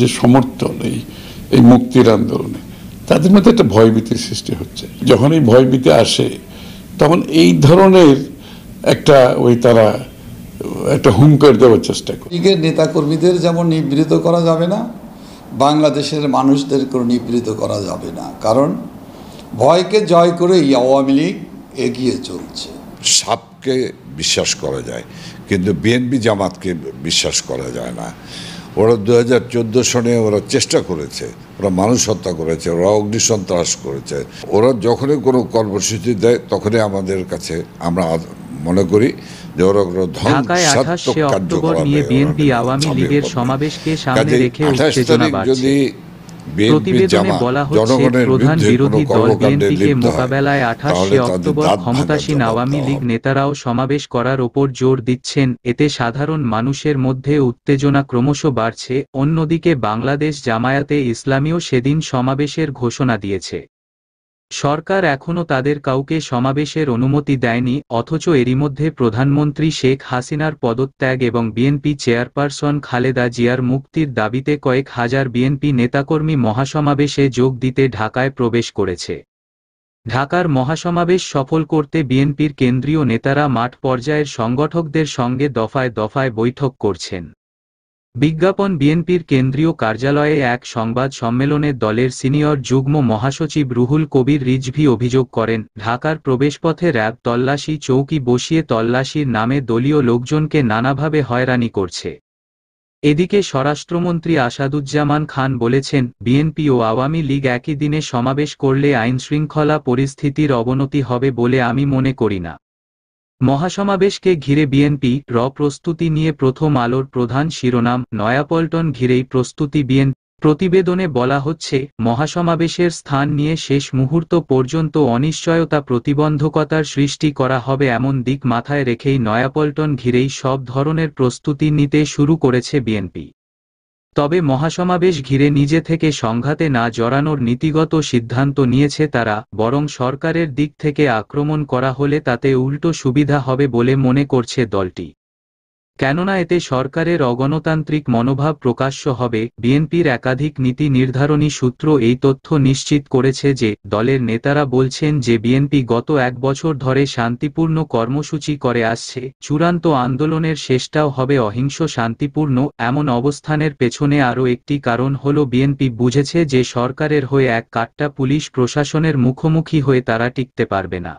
যে সমর্থন এই এই মুক্তির আন্দোলনে তাদের মধ্যে একটা ভয়ভীতির সৃষ্টি হচ্ছে যখন এই ভয়ভীতি আসে তখন এই ধরনের একটা ওই তারা একটা হুঙ্কার দেওয়ার চেষ্টা করে লীগের নেতাকর্মীদের যেমন নিবৃত করা যাবে না বাংলাদেশের মানুষদেরকেও নিবৃত করা যাবে না কারণ ভয়কে জয় করে এই আওয়ামী লীগ এগিয়ে চলছে সাপকে বিশ্বাস করা যায় কিন্তু বিএনপি জামাতকে বিশ্বাস করা যায় না ওরা দু হাজার চোদ্দো সনে ওরা চেষ্টা করেছে ওরা মানুষ হত্যা করেছে ওরা অগ্নিসন্ত্রাস করেছে ওরা যখনই কোনো কর্মসূচি দেয় তখনই আমাদের কাছে আমরা মনে করি যে ওরা যদি প্রতিবেদনে বলা প্রধান বিরোধী দল মোকাবেলায় অক্টোবর ক্ষমতাসীন আওয়ামী লীগ নেতারাও সমাবেশ করার জোর দিচ্ছেন এতে সাধারণ মানুষের মধ্যে উত্তেজনা ক্রমশ বাড়ছে অন্যদিকে বাংলাদেশ জামায়াতে ইসলামীও সেদিন সমাবেশের ঘোষণা দিয়েছে সরকার এখনও তাদের কাউকে সমাবেশের অনুমতি দেয়নি অথচ এরই মধ্যে প্রধানমন্ত্রী শেখ হাসিনার পদত্যাগ এবং বিএনপি চেয়ারপারসন খালেদা জিয়ার মুক্তির দাবিতে কয়েক হাজার বিএনপি নেতাকর্মী মহাসমাবেশে যোগ দিতে ঢাকায় প্রবেশ করেছে ঢাকার মহাসমাবেশ সফল করতে বিএনপির কেন্দ্রীয় নেতারা মাঠ পর্যায়ের সংগঠকদের সঙ্গে দফায় দফায় বৈঠক করছেন বিজ্ঞাপন বিএনপির কেন্দ্রীয় কার্যালয়ে এক সংবাদ সম্মেলনে দলের সিনিয়র যুগ্ম মহাসচিব রুহুল কবির রিজভি অভিযোগ করেন ঢাকার প্রবেশপথে র্যাব তল্লাশি চৌকি বসিয়ে তল্লাশির নামে দলীয় লোকজনকে নানাভাবে হয়রানি করছে এদিকে স্বরাষ্ট্রমন্ত্রী আসাদুজ্জামান খান বলেছেন বিএনপি ও আওয়ামী লীগ একই দিনে সমাবেশ করলে আইনশৃঙ্খলা পরিস্থিতির অবনতি হবে বলে আমি মনে করি না মহাসমাবেশকে ঘিরে বিএনপি র প্রস্তুতি নিয়ে প্রথম আলোর প্রধান শিরোনাম নয়াপল্টন ঘিরেই প্রস্তুতি বিএনপি প্রতিবেদনে বলা হচ্ছে মহাসমাবেশের স্থান নিয়ে শেষ মুহূর্ত পর্যন্ত অনিশ্চয়তা প্রতিবন্ধকতার সৃষ্টি করা হবে এমন দিক মাথায় রেখেই নয়াপল্টন ঘিরেই সব ধরনের প্রস্তুতি নিতে শুরু করেছে বিএনপি তবে মহাসমাবেশ ঘিরে নিজে থেকে সংঘাতে না জড়ানোর নীতিগত সিদ্ধান্ত নিয়েছে তারা বরং সরকারের দিক থেকে আক্রমণ করা হলে তাতে উল্টো সুবিধা হবে বলে মনে করছে দলটি কেননা এতে সরকারের অগণতান্ত্রিক মনোভাব প্রকাশ্য হবে বিএনপির একাধিক নীতি নির্ধারণী সূত্র এই তথ্য নিশ্চিত করেছে যে দলের নেতারা বলছেন যে বিএনপি গত এক বছর ধরে শান্তিপূর্ণ কর্মসূচি করে আসছে চূড়ান্ত আন্দোলনের শেষটাও হবে অহিংস শান্তিপূর্ণ এমন অবস্থানের পেছনে আরও একটি কারণ হল বিএনপি বুঝেছে যে সরকারের হয়ে এক কাট্টা পুলিশ প্রশাসনের মুখোমুখি হয়ে তারা টিকতে পারবে না